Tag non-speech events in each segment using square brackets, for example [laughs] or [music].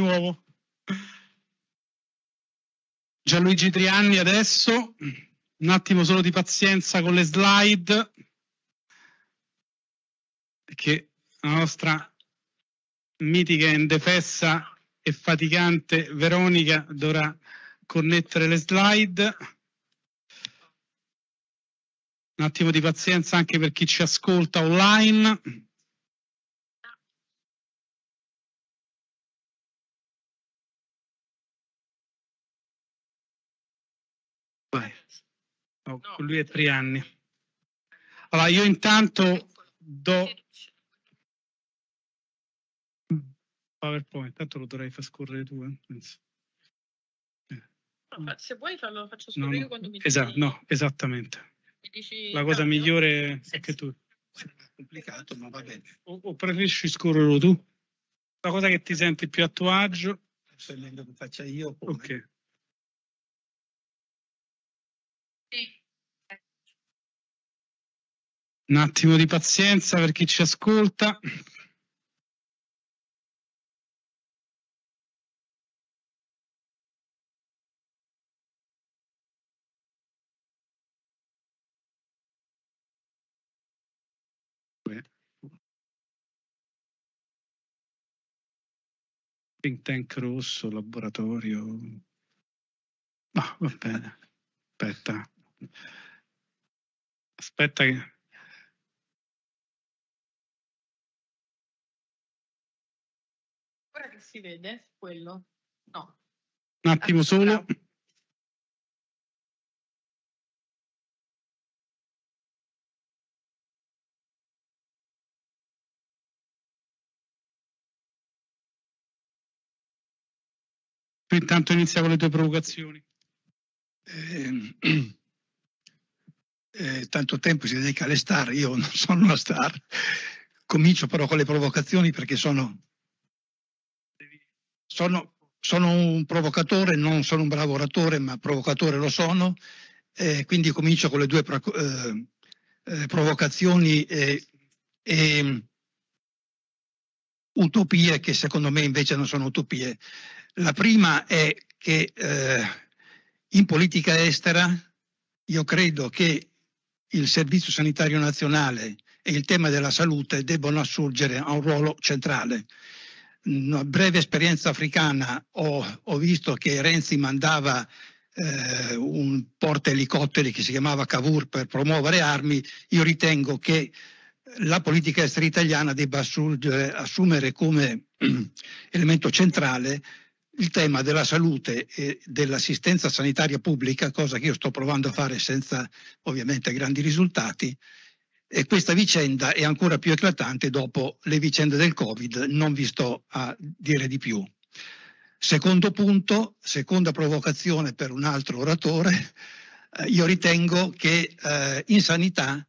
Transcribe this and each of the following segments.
nuovo. Gianluigi Trianni adesso, un attimo solo di pazienza con le slide, perché la nostra mitica, indefessa e faticante Veronica dovrà connettere le slide. Un attimo di pazienza anche per chi ci ascolta online. Vai. No, no, lui è tre anni. Allora, io intanto do... PowerPoint, intanto lo dovrei far scorrere tu, eh, penso. No, se vuoi lo faccio scorrere io quando mi dici. no, esattamente. Dici, La cosa migliore è che tu... È complicato, ma va bene. O, o preferisci scorrerlo tu? La cosa che ti senti più a tuo agio? Sto che faccia io. Come. Ok. Un attimo di pazienza per chi ci ascolta. think tank rosso, laboratorio. No, va bene. Aspetta. Aspetta che... si vede quello? No. Un attimo solo. Tu intanto inizia con le tue provocazioni. Eh, [clears throat] eh, tanto tempo si dedica alle star, io non sono una star. Comincio però con le provocazioni perché sono sono, sono un provocatore, non sono un bravo oratore, ma provocatore lo sono, eh, quindi comincio con le due pro, eh, eh, provocazioni e mm, utopie che secondo me invece non sono utopie. La prima è che eh, in politica estera io credo che il Servizio Sanitario Nazionale e il tema della salute debbano assurgere a un ruolo centrale una breve esperienza africana ho, ho visto che Renzi mandava eh, un elicotteri che si chiamava Cavour per promuovere armi, io ritengo che la politica estera italiana debba assumere come [clears throat] elemento centrale il tema della salute e dell'assistenza sanitaria pubblica, cosa che io sto provando a fare senza ovviamente grandi risultati, e questa vicenda è ancora più eclatante dopo le vicende del Covid, non vi sto a dire di più. Secondo punto, seconda provocazione per un altro oratore, eh, io ritengo che eh, in sanità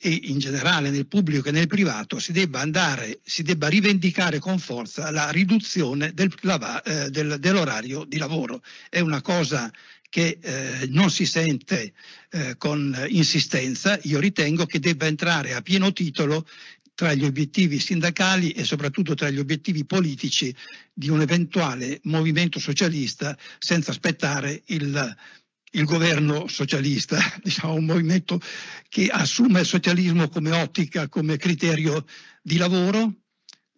e in generale nel pubblico e nel privato si debba andare, si debba rivendicare con forza la riduzione del, la, eh, del, dell'orario di lavoro. È una cosa che eh, non si sente eh, con insistenza, io ritengo che debba entrare a pieno titolo tra gli obiettivi sindacali e soprattutto tra gli obiettivi politici di un eventuale movimento socialista senza aspettare il, il governo socialista, [laughs] diciamo un movimento che assume il socialismo come ottica, come criterio di lavoro,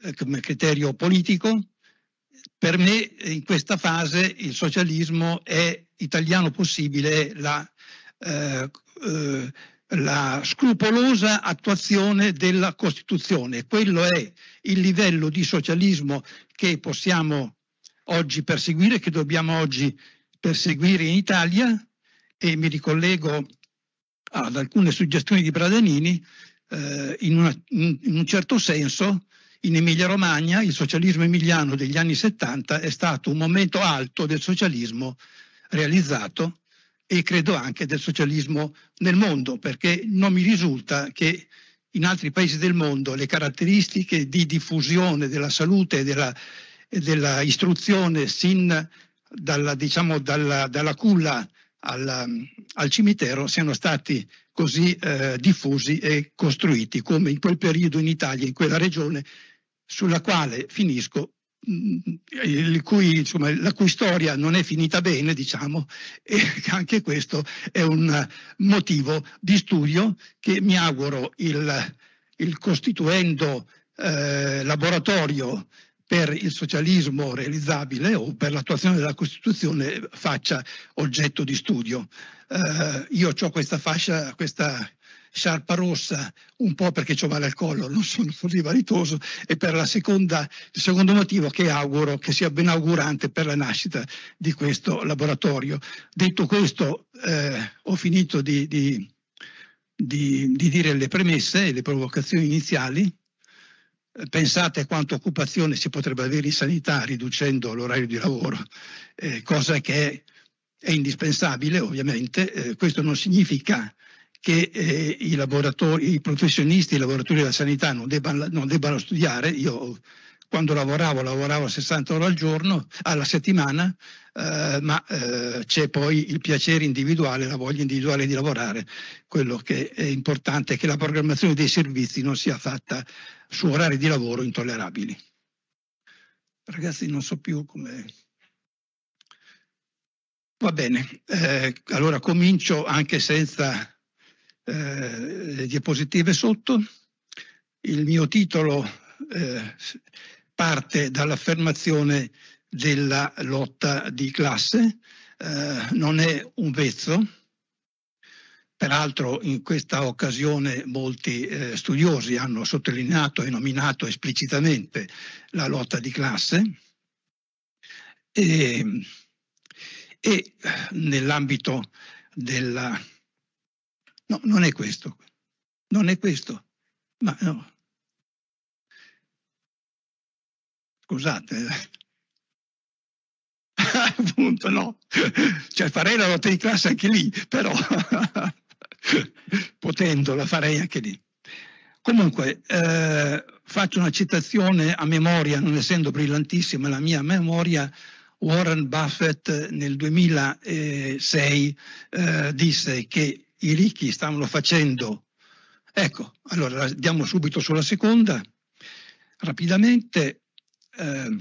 eh, come criterio politico, per me in questa fase il socialismo è italiano possibile la, eh, eh, la scrupolosa attuazione della Costituzione. Quello è il livello di socialismo che possiamo oggi perseguire, che dobbiamo oggi perseguire in Italia e mi ricollego ad alcune suggestioni di Bradanini, eh, in, una, in, un certo senso in Emilia-Romagna il socialismo emiliano degli anni 70 è stato un momento alto del socialismo realizzato e credo anche del socialismo nel mondo, perché non mi risulta che in altri paesi del mondo le caratteristiche di diffusione della salute e della, della istruzione sin dalla, diciamo, dalla, dalla culla alla, al, cimitero siano stati così eh, diffusi e costruiti come in quel periodo in Italia, in quella regione, sulla quale finisco, mm, cui, insomma, la cui storia non è finita bene, diciamo, e [laughs] anche questo è un motivo di studio che mi auguro il, il costituendo eh, laboratorio per il socialismo realizzabile o per l'attuazione della Costituzione faccia oggetto di studio. Eh, io ho questa fascia, questa sciarpa rossa, un po' perché ciò vale al collo, non sono così vanitoso, e per la seconda, il secondo motivo che auguro che sia ben augurante per la nascita di questo laboratorio. Detto questo, eh, ho finito di, di, di, di dire le premesse e le provocazioni iniziali. Pensate a quanta occupazione si potrebbe avere in sanità riducendo l'orario di lavoro, eh, cosa che è indispensabile ovviamente. Eh, questo non significa che eh, i, i, professionisti, i lavoratori della sanità non debbano, non debbano studiare. Io quando lavoravo lavoravo 60 ore al giorno, alla settimana, eh, ma eh, c'è poi il piacere individuale, la voglia individuale di lavorare. Quello che è importante è che la programmazione dei servizi non sia fatta su orari di lavoro intollerabili. Ragazzi, non so più come... Va bene, eh, allora comincio anche senza eh, le diapositive sotto. Il mio titolo eh, parte dall'affermazione della lotta di classe, eh, non è un vezzo. Peraltro in questa occasione molti eh, studiosi hanno sottolineato e nominato esplicitamente la lotta di classe e, e nell'ambito della No, non è questo. Non è questo. Ma no. Scusate. [laughs] Appunto, no. Cioè farei la lotta di classe anche lì, però [laughs] Potendo, la farei anche lì. Comunque, eh, faccio una citazione a memoria, non essendo brillantissima la mia memoria, Warren Buffett nel 2006 eh, disse che i ricchi stavano facendo. Ecco, allora andiamo subito sulla seconda. Rapidamente. Eh,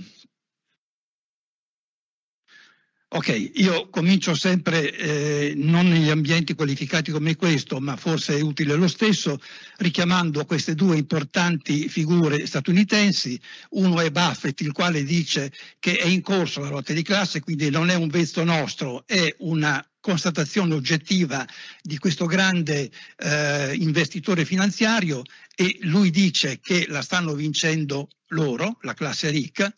ok, io comincio sempre eh, non negli ambienti qualificati come questo, ma forse è utile lo stesso, richiamando queste due importanti figure statunitensi. Uno è Buffett, il quale dice che è in corso la lotta di classe, quindi non è un vezzo nostro, è una constatazione oggettiva di questo grande eh, investitore finanziario e lui dice che la stanno vincendo loro, la classe ricca,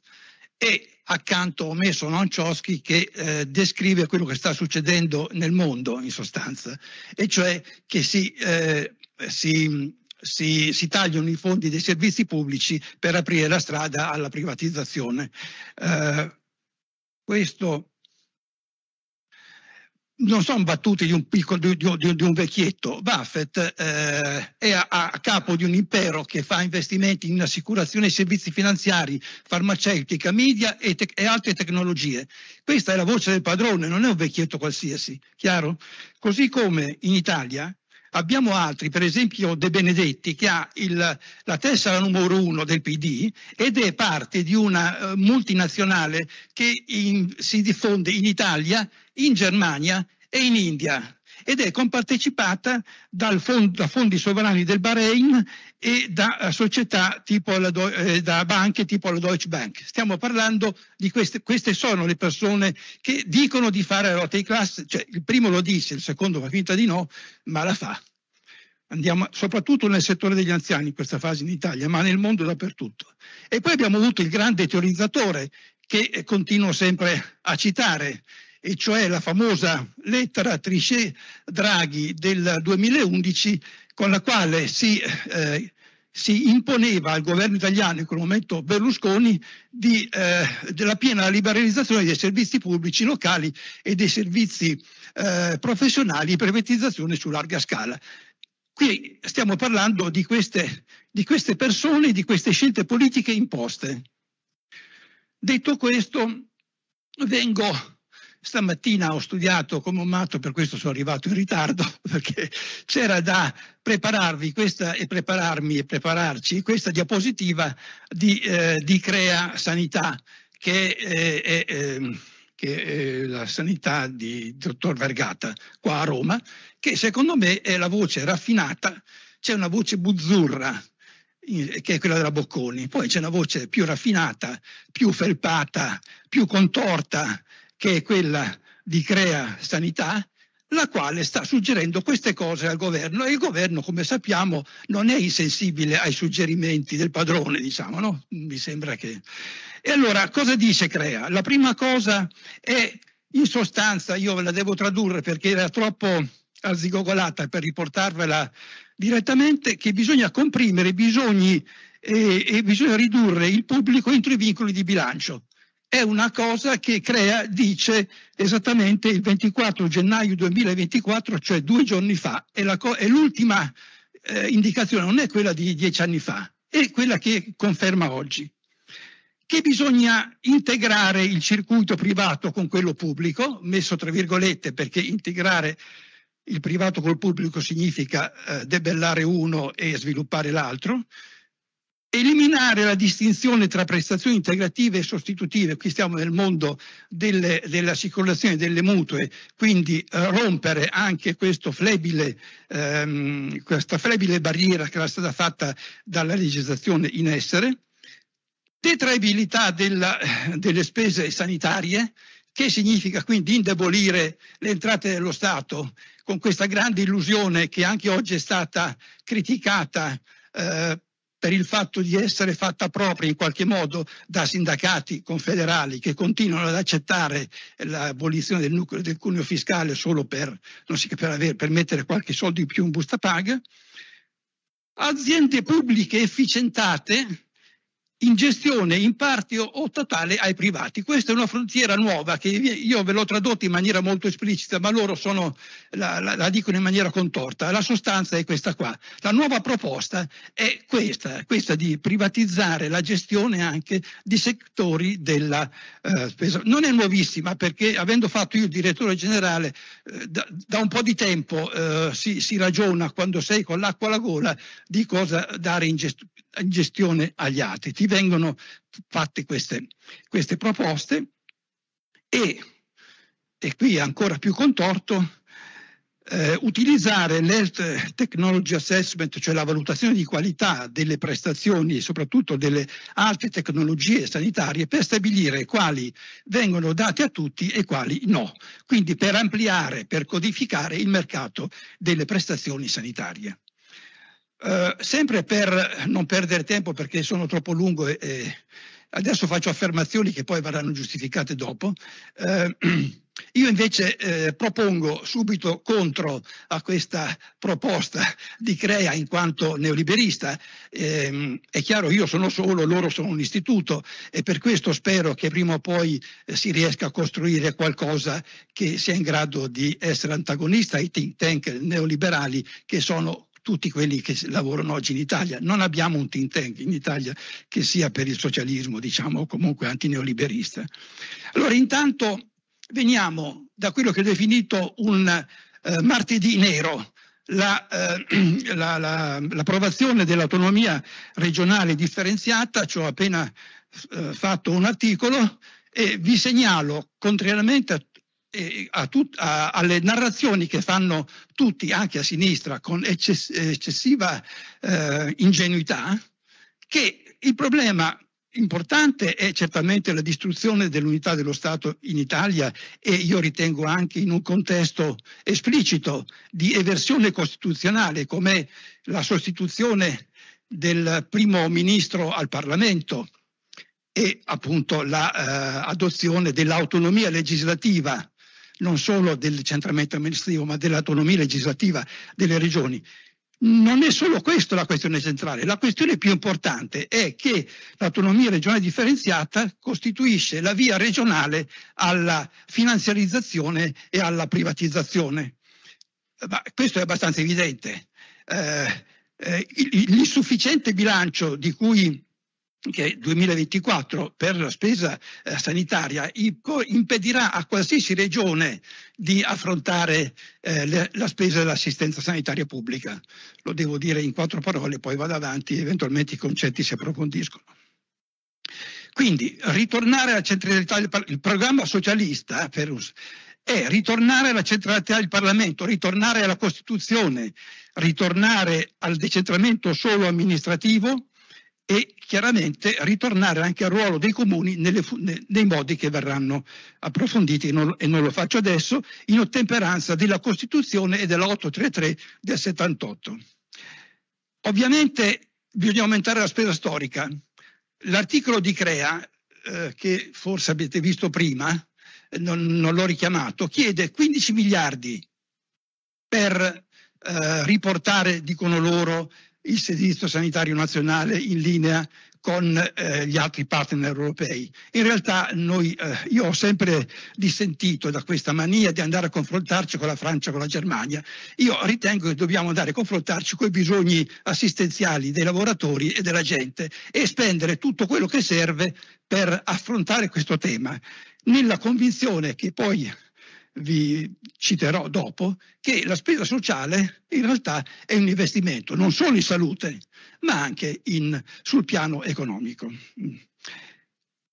e accanto ho messo Noncioschi che eh, descrive quello che sta succedendo nel mondo in sostanza, e cioè che si, eh, si si, si, tagliano i fondi dei servizi pubblici per aprire la strada alla privatizzazione. Eh, questo non sono battute di un, piccolo, di, di, di un vecchietto. Buffett eh, è a, a, capo di un impero che fa investimenti in assicurazioni, servizi finanziari, farmaceutica, media e, te- e, altre tecnologie. Questa è la voce del padrone, non è un vecchietto qualsiasi, chiaro? Così come in Italia Abbiamo altri, per esempio De Benedetti, che ha il, la tessera numero uno del PD ed è parte di una eh, multinazionale che in, si diffonde in Italia, in Germania e in India ed è compartecipata fond, da fondi sovrani del Bahrain e da, eh, società tipo la, eh, da banche tipo la Deutsche Bank. Stiamo parlando di queste, queste sono le persone che dicono di fare la lotta di classe, cioè il primo lo dice, il secondo fa finta di no, ma la fa. Andiamo, soprattutto nel settore degli anziani in questa fase in Italia, ma nel mondo dappertutto. E poi abbiamo avuto il grande teorizzatore che eh, continuo sempre a citare, e cioè la famosa lettera Trichet-Draghi del 2011 con la quale si, eh, si, imponeva al governo italiano, in quel momento Berlusconi, di, eh, della piena liberalizzazione dei servizi pubblici locali e dei servizi eh, professionali e privatizzazione su larga scala. Qui stiamo parlando di queste, di queste persone, di queste scelte politiche imposte. Detto questo, vengo Stamattina ho studiato come un matto, per questo sono arrivato in ritardo, [laughs] perché c'era da prepararvi questa e prepararmi e prepararci questa diapositiva di, eh, di Crea Sanità, che è, è, ehm, che è la sanità di dottor Vergata qua a Roma, che secondo me è la voce raffinata, c'è una voce buzzurra che è quella della Bocconi. Poi c'è una voce più raffinata, più felpata, più contorta, che è quella di Crea Sanità, la quale sta suggerendo queste cose al governo e il governo, come sappiamo, non è insensibile ai suggerimenti del padrone, diciamo, no? Mi sembra che... E allora cosa dice Crea? La prima cosa è, in sostanza, io ve la devo tradurre perché era troppo arzigogolata per riportarvela direttamente, che bisogna comprimere i bisogni e, e bisogna ridurre il pubblico entro i vincoli di bilancio è una cosa che Crea dice esattamente il 24 gennaio 2024, cioè due giorni fa, e, co- l'ultima eh, indicazione non è quella di dieci anni fa, è quella che conferma oggi, che bisogna integrare il circuito privato con quello pubblico, messo tra virgolette perché integrare il privato col pubblico significa eh, debellare uno e sviluppare l'altro, Eliminare la distinzione tra prestazioni integrative e sostitutive, qui stiamo nel mondo delle, dell'assicurazione delle mutue, quindi eh, rompere anche flebile, ehm, questa flebile barriera che era stata fatta dalla legislazione in essere, detraibilità della, delle spese sanitarie, che significa quindi indebolire le entrate dello Stato con questa grande illusione che anche oggi è stata criticata eh, per il fatto di essere fatta propria in qualche modo da sindacati confederali che continuano ad accettare l'abolizione del, nucleo, del cuneo fiscale solo per, so, per, avere, per mettere qualche soldo in più in busta paga, aziende pubbliche efficientate in gestione in parte o totale ai privati. Questa è una frontiera nuova che io ve l'ho tradotta in maniera molto esplicita, ma loro sono, la, la, la, dicono in maniera contorta. La sostanza è questa qua. La nuova proposta è questa, questa di privatizzare la gestione anche di settori della eh, spesa. Non è nuovissima perché avendo fatto io il direttore generale eh, da, da, un po' di tempo eh, si, si ragiona quando sei con l'acqua alla gola di cosa dare in gestione in gestione agli atti. Ti vengono fatte queste, queste proposte e, e qui ancora più contorto, eh, utilizzare l'Health Technology Assessment, cioè la valutazione di qualità delle prestazioni e soprattutto delle altre tecnologie sanitarie, per stabilire quali vengono date a tutti e quali no. Quindi per ampliare, per codificare il mercato delle prestazioni sanitarie. Eh, sempre per non perdere tempo perché sono troppo lungo e, e adesso faccio affermazioni che poi verranno giustificate dopo. Uh, [clears throat] io invece eh, propongo subito contro a questa proposta di Crea in quanto neoliberista. Eh, è chiaro, io sono solo, loro sono un istituto e per questo spero che prima o poi eh, si riesca a costruire qualcosa che sia in grado di essere antagonista ai think tank neoliberali che sono tutti quelli che lavorano oggi in Italia. Non abbiamo un think tank in Italia che sia per il socialismo, diciamo, o comunque antineoliberista. Allora, intanto veniamo da quello che ho definito un eh, martedì nero, la, eh, [clears throat] la, la, l'approvazione dell'autonomia regionale differenziata, ci ho appena eh, fatto un articolo e vi segnalo, contrariamente a Tut, a, alle narrazioni che fanno tutti, anche a sinistra, con eccess, eccessiva eh, ingenuità, che il problema importante è certamente la distruzione dell'unità dello Stato in Italia e io ritengo anche in un contesto esplicito di eversione costituzionale come la sostituzione del primo ministro al Parlamento e appunto l'adozione la, eh, dell'autonomia legislativa non solo del centramento amministrativo, ma dell'autonomia legislativa delle regioni. Non è solo questa la questione centrale, la questione più importante è che l'autonomia regionale differenziata costituisce la via regionale alla finanziarizzazione e alla privatizzazione. Ma questo è abbastanza evidente. Eh, eh, l'insufficiente bilancio di cui che 2024 per la spesa eh, sanitaria impedirà a qualsiasi regione di affrontare eh, la spesa dell'assistenza sanitaria pubblica. Lo devo dire in quattro parole, poi vado avanti, eventualmente i concetti si approfondiscono. Quindi ritornare alla centralità del programma socialista eh, per, è ritornare alla centralità del Parlamento, ritornare alla Costituzione, ritornare al decentramento solo amministrativo e chiaramente ritornare anche al ruolo dei comuni nelle, nei modi che verranno approfonditi e non, e non, lo faccio adesso, in ottemperanza della Costituzione e della 833 del 78. Ovviamente bisogna aumentare la spesa storica. L'articolo di Crea, eh, che forse avete visto prima, non, non l'ho richiamato, chiede 15 miliardi per eh, riportare, dicono loro, il Servizio Sanitario Nazionale in linea con eh, gli altri partner europei. In realtà noi, eh, io ho sempre dissentito da questa mania di andare a confrontarci con la Francia, con la Germania. Io ritengo che dobbiamo andare a confrontarci con i bisogni assistenziali dei lavoratori e della gente e spendere tutto quello che serve per affrontare questo tema, nella convinzione che poi vi citerò dopo, che la spesa sociale in realtà è un investimento non solo in salute, ma anche in, sul piano economico.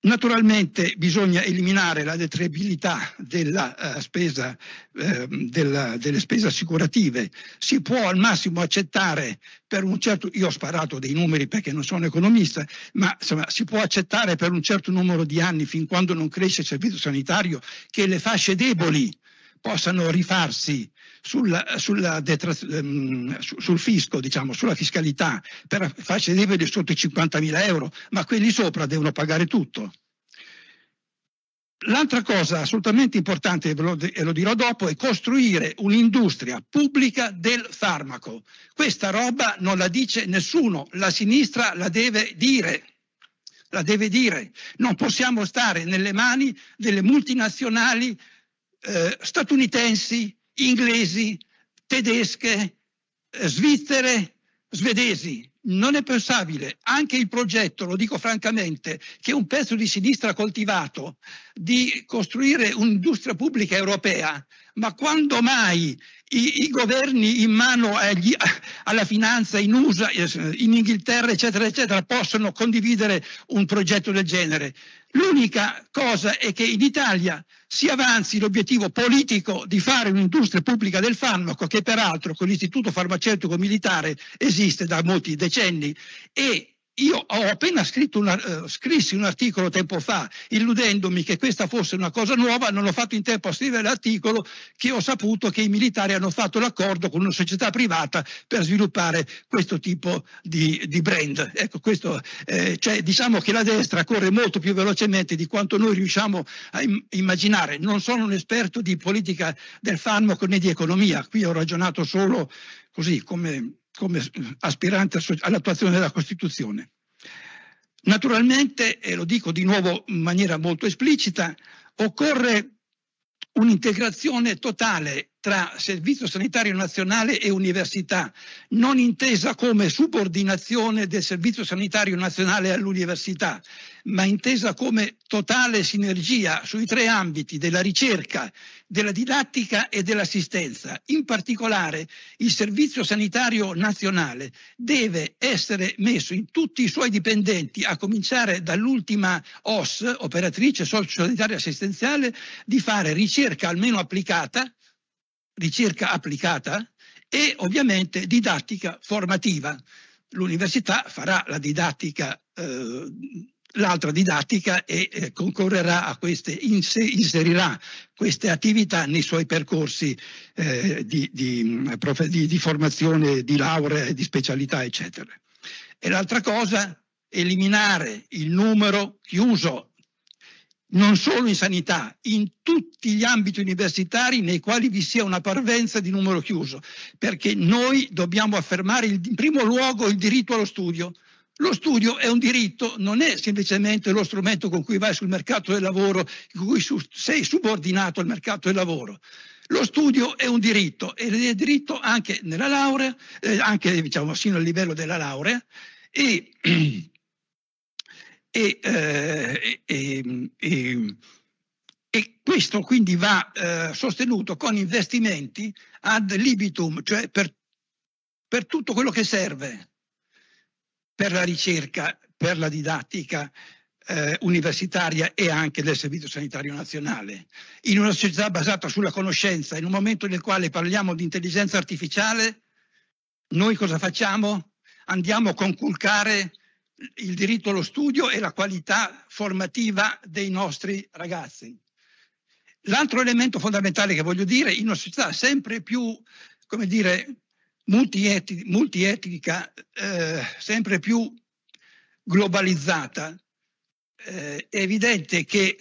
Naturalmente bisogna eliminare la detraibilità della, uh, spesa, eh, della, delle spese assicurative. Si può al massimo accettare per un certo, io ho sparato dei numeri perché non sono economista, ma insomma, si può accettare per un certo numero di anni, fin quando non cresce il servizio sanitario, che le fasce deboli possano rifarsi sulla, sulla detraz... Ehm, sul fisco, diciamo, sulla fiscalità per farci di sotto i 50.000 euro, ma quelli sopra devono pagare tutto. L'altra cosa assolutamente importante, e lo dirò dopo, è costruire un'industria pubblica del farmaco. Questa roba non la dice nessuno, la sinistra la deve dire. La deve dire. Non possiamo stare nelle mani delle multinazionali eh, statunitensi, inglesi, tedesche, eh, svizzere, svedesi. Non è pensabile, anche il progetto, lo dico francamente, che un pezzo di sinistra ha coltivato di costruire un'industria pubblica europea, ma quando mai i, i governi in mano agli, alla finanza in USA, in Inghilterra, eccetera, eccetera, possono condividere un progetto del genere? L'unica cosa è che in Italia si avanzi l'obiettivo politico di fare un'industria pubblica del farmaco che peraltro con l'istituto farmaceutico militare esiste da molti decenni e io ho appena scritto una, uh, scrissi un articolo tempo fa illudendomi che questa fosse una cosa nuova, non ho fatto in tempo a scrivere l'articolo che ho saputo che i militari hanno fatto l'accordo con una società privata per sviluppare questo tipo di, di brand. Ecco, questo, eh, cioè, diciamo che la destra corre molto più velocemente di quanto noi riusciamo a im- immaginare. Non sono un esperto di politica del farmaco né di economia, qui ho ragionato solo così come come aspirante all'attuazione della Costituzione. Naturalmente, e lo dico di nuovo in maniera molto esplicita, occorre un'integrazione totale tra Servizio Sanitario Nazionale e Università, non intesa come subordinazione del Servizio Sanitario Nazionale all'Università, ma intesa come totale sinergia sui tre ambiti della ricerca, della didattica e dell'assistenza. In particolare il Servizio Sanitario Nazionale deve essere messo in tutti i suoi dipendenti, a cominciare dall'ultima OS, operatrice sociosanitaria assistenziale, di fare ricerca almeno applicata, ricerca applicata e ovviamente didattica formativa. L'università farà la didattica, eh, l'altra didattica e eh, concorrerà a queste, inserirà queste attività nei suoi percorsi eh, di, di, di, di formazione, di laurea, di specialità, eccetera. E l'altra cosa, eliminare il numero chiuso non solo in sanità, in tutti gli ambiti universitari nei quali vi sia una parvenza di numero chiuso, perché noi dobbiamo affermare in primo luogo il diritto allo studio. Lo studio è un diritto, non è semplicemente lo strumento con cui vai sul mercato del lavoro, con cui sei subordinato al mercato del lavoro. Lo studio è un diritto ed è diritto anche nella laurea, eh, anche diciamo, sino al livello della laurea e [clears throat] Eh, e, e, e, questo quindi va eh, sostenuto con investimenti ad libitum, cioè per, per tutto quello che serve per la ricerca, per la didattica, eh, universitaria e anche del Servizio Sanitario Nazionale. In una società basata sulla conoscenza, in un momento nel quale parliamo di intelligenza artificiale, noi cosa facciamo? Andiamo a conculcare il diritto allo studio e la qualità formativa dei nostri ragazzi. L'altro elemento fondamentale che voglio dire, in una società sempre più, come dire, multietnica, multietnica eh, sempre più globalizzata, eh, è evidente che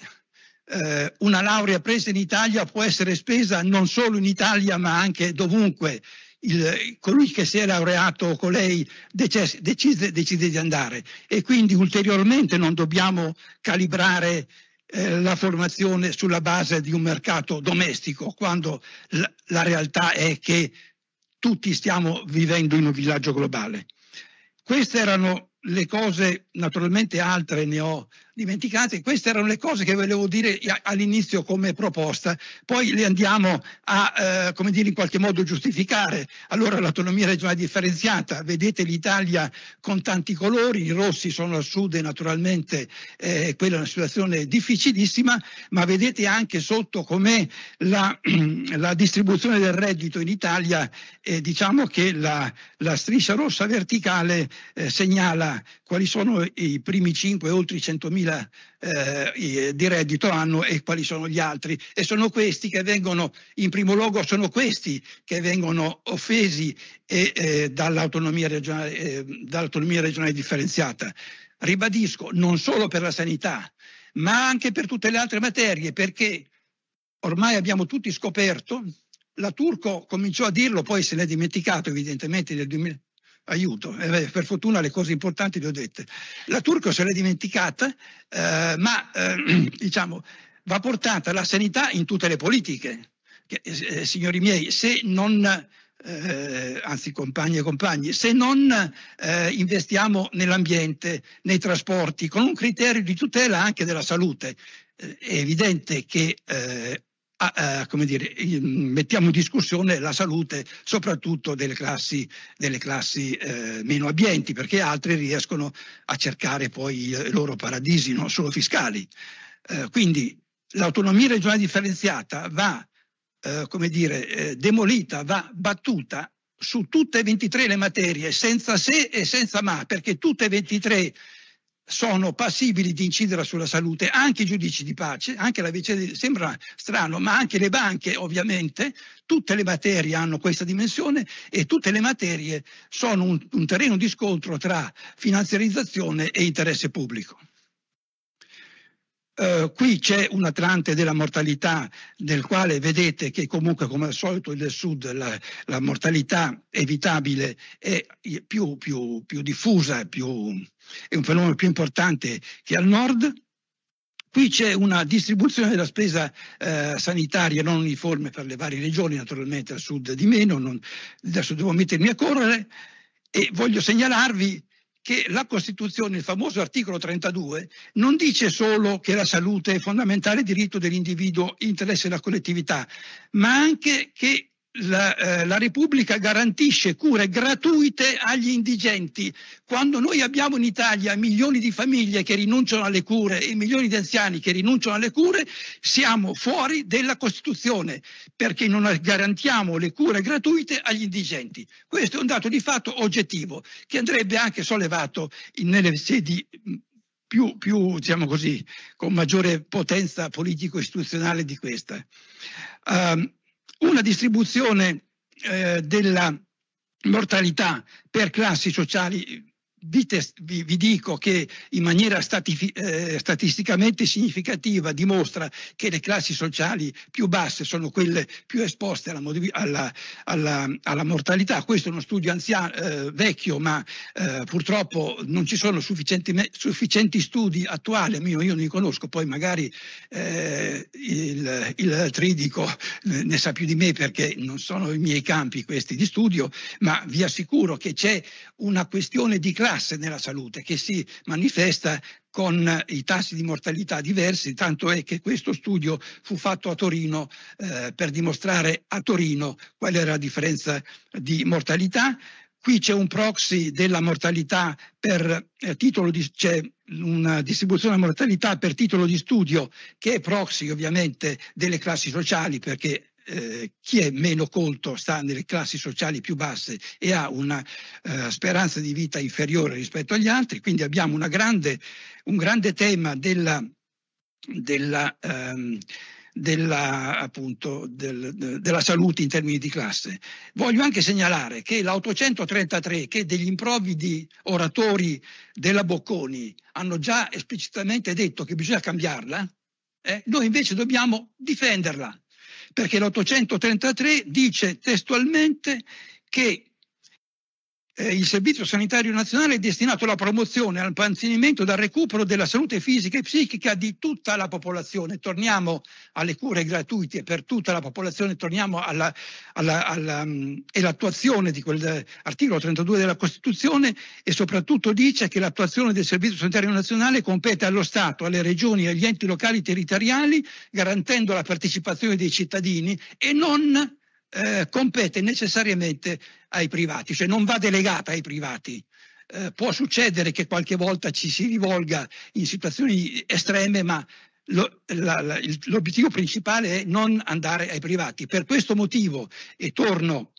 eh, una laurea presa in Italia può essere spesa non solo in Italia ma anche dovunque il, colui che si è laureato con lei decise, decise, decide di andare e quindi ulteriormente non dobbiamo calibrare eh, la formazione sulla base di un mercato domestico quando l- la realtà è che tutti stiamo vivendo in un villaggio globale. Queste erano le cose, naturalmente altre ne ho dimenticate, queste erano le cose che volevo dire all'inizio come proposta, poi le andiamo a, eh, dire, in qualche modo giustificare. Allora l'autonomia regionale differenziata, vedete l'Italia con tanti colori, i rossi sono al sud e naturalmente eh, quella è una situazione difficilissima, ma vedete anche sotto com'è la, [clears throat] la distribuzione del reddito in Italia, eh, diciamo che la, la, striscia rossa verticale eh, segnala quali sono i primi 5 oltre i 100.000 mila eh, di reddito annuo e quali sono gli altri. E sono questi che vengono, in primo luogo, sono questi che vengono offesi e, eh, dall'autonomia, regionale, eh, dall'autonomia regionale differenziata. Ribadisco, non solo per la sanità, ma anche per tutte le altre materie, perché ormai abbiamo tutti scoperto la Turco cominciò a dirlo, poi se l'è dimenticato evidentemente nel, aiuto. Eh, per fortuna le cose importanti le ho dette. La Turco se l'è dimenticata, eh, ma eh, [clears throat] diciamo, va portata la sanità in tutte le politiche. Che, eh, eh, signori miei, se non... Eh, anzi compagni e compagni, se non eh, investiamo nell'ambiente, nei trasporti, con un criterio di tutela anche della salute. Eh, è evidente che eh, eh, come dire, mettiamo in discussione la salute soprattutto delle classi, delle classi eh, meno abbienti, perché altri riescono a cercare poi i loro paradisi, non solo fiscali. Eh, quindi l'autonomia regionale differenziata va, eh, come dire, eh, demolita, va battuta su tutte e 23 le materie, senza se e senza ma, perché tutte e 23 sono passibili di incidere sulla salute anche i giudici di pace, anche la vice, sembra strano, ma anche le banche ovviamente, tutte le materie hanno questa dimensione e tutte le materie sono un, un terreno di scontro tra finanziarizzazione e interesse pubblico. Eh, qui c'è un Atlante della mortalità nel quale vedete che comunque come al solito nel sud la, la mortalità evitabile è più, più, più diffusa, più, è un fenomeno più importante che al nord. Qui c'è una distribuzione della spesa eh, sanitaria non uniforme per le varie regioni, naturalmente al sud di meno, non, adesso devo mettermi a correre e voglio segnalarvi che la Costituzione, il famoso articolo 32, non dice solo che la salute è fondamentale diritto dell'individuo, interesse della collettività, ma anche che la, eh, la, Repubblica garantisce cure gratuite agli indigenti. Quando noi abbiamo in Italia milioni di famiglie che rinunciano alle cure e milioni di anziani che rinunciano alle cure, siamo fuori della Costituzione perché non garantiamo le cure gratuite agli indigenti. Questo è un dato di fatto oggettivo che andrebbe anche sollevato nelle sedi mm, più, più diciamo così, con maggiore potenza politico-istituzionale di questa. Um, una distribuzione eh, della mortalità per classi sociali vi, vi, vi, dico che in maniera stati- eh, statisticamente significativa dimostra che le classi sociali più basse sono quelle più esposte alla, alla, alla, alla mortalità. Questo è uno studio anziano, eh, vecchio, ma eh, purtroppo non ci sono sufficienti, sufficienti studi attuali, almeno io, non li conosco, poi magari eh, il, il, Tridico ne sa più di me perché non sono i miei campi questi di studio, ma vi assicuro che c'è una questione di classe classe nella salute che si manifesta con i tassi di mortalità diversi, tanto è che questo studio fu fatto a Torino eh, per dimostrare a Torino qual era la differenza di mortalità. Qui c'è un proxy della mortalità per eh, titolo di c'è una distribuzione della mortalità per titolo di studio che è proxy ovviamente delle classi sociali perché eh, chi è meno colto sta nelle classi sociali più basse e ha una eh, speranza di vita inferiore rispetto agli altri, quindi abbiamo grande, un grande tema della, della, ehm, della, appunto, del, de, della salute in termini di classe. Voglio anche segnalare che l'833 che degli improvvidi oratori della Bocconi hanno già esplicitamente detto che bisogna cambiarla, eh, noi invece dobbiamo difenderla perché l'833 dice testualmente che eh, il Servizio Sanitario Nazionale è destinato alla promozione, al panzinimento, dal recupero della salute fisica e psichica di tutta la popolazione. Torniamo alle cure gratuite per tutta la popolazione, torniamo alla, alla, alla, mh, mm, e l'attuazione di quell'articolo eh, 32 della Costituzione e soprattutto dice che l'attuazione del Servizio Sanitario Nazionale compete allo Stato, alle regioni e agli enti locali territoriali, garantendo la partecipazione dei cittadini e non eh, compete necessariamente ai privati, cioè non va delegata ai privati. Eh, può succedere che qualche volta ci si rivolga in situazioni estreme, ma lo, la, la, il, l'obiettivo principale è non andare ai privati. Per questo motivo, e torno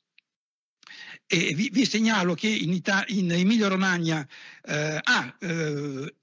e vi, vi, segnalo che in, Ita- in Emilia-Romagna, eh, ah, eh,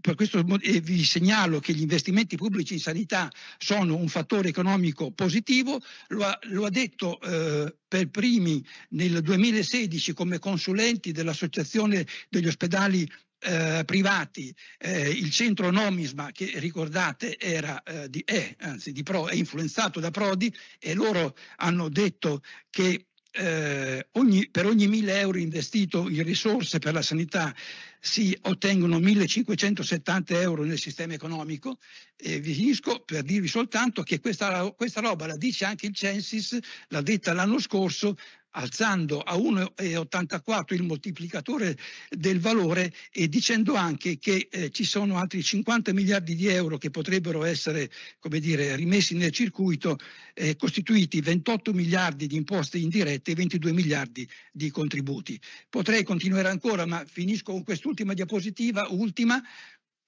per questo vi segnalo che gli investimenti pubblici in sanità sono un fattore economico positivo, lo ha, lo ha detto eh, per primi nel 2016 come consulenti dell'Associazione degli ospedali eh, privati, eh, il centro Nomisma che ricordate era eh, di, è, anzi di Pro, è influenzato da Prodi e loro hanno detto che eh, ogni, per ogni 1000 euro investito in risorse per la sanità si ottengono 1570 euro nel sistema economico. E vi finisco per dirvi soltanto che questa, questa roba la dice anche il Censis, l'ha detta l'anno scorso, alzando a 1,84 il moltiplicatore del valore e dicendo anche che eh, ci sono altri 50 miliardi di euro che potrebbero essere come dire, rimessi nel circuito, eh, costituiti 28 miliardi di imposte indirette e 22 miliardi di contributi. Potrei continuare ancora, ma finisco con quest'ultima diapositiva. Ultima,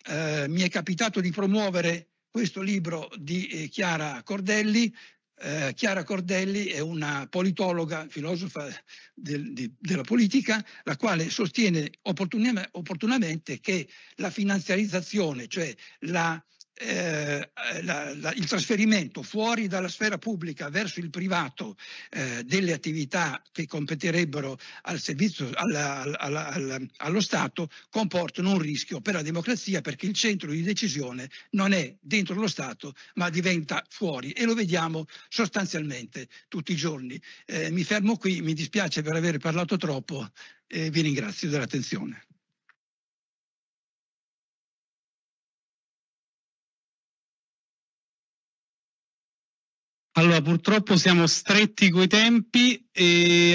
eh, mi è capitato di promuovere questo libro di eh, Chiara Cordelli, eh, Chiara Cordelli è una politologa, filosofa del, di, della politica, la quale sostiene opportun- opportunamente che la finanziarizzazione, cioè la eh, la, la, il trasferimento fuori dalla sfera pubblica verso il privato eh, delle attività che competerebbero al servizio, alla, alla, alla, allo Stato comportano un rischio per la democrazia perché il centro di decisione non è dentro lo Stato ma diventa fuori e lo vediamo sostanzialmente tutti i giorni. Eh, mi fermo qui, mi dispiace per aver parlato troppo e vi ringrazio dell'attenzione. Allora, purtroppo siamo stretti coi tempi e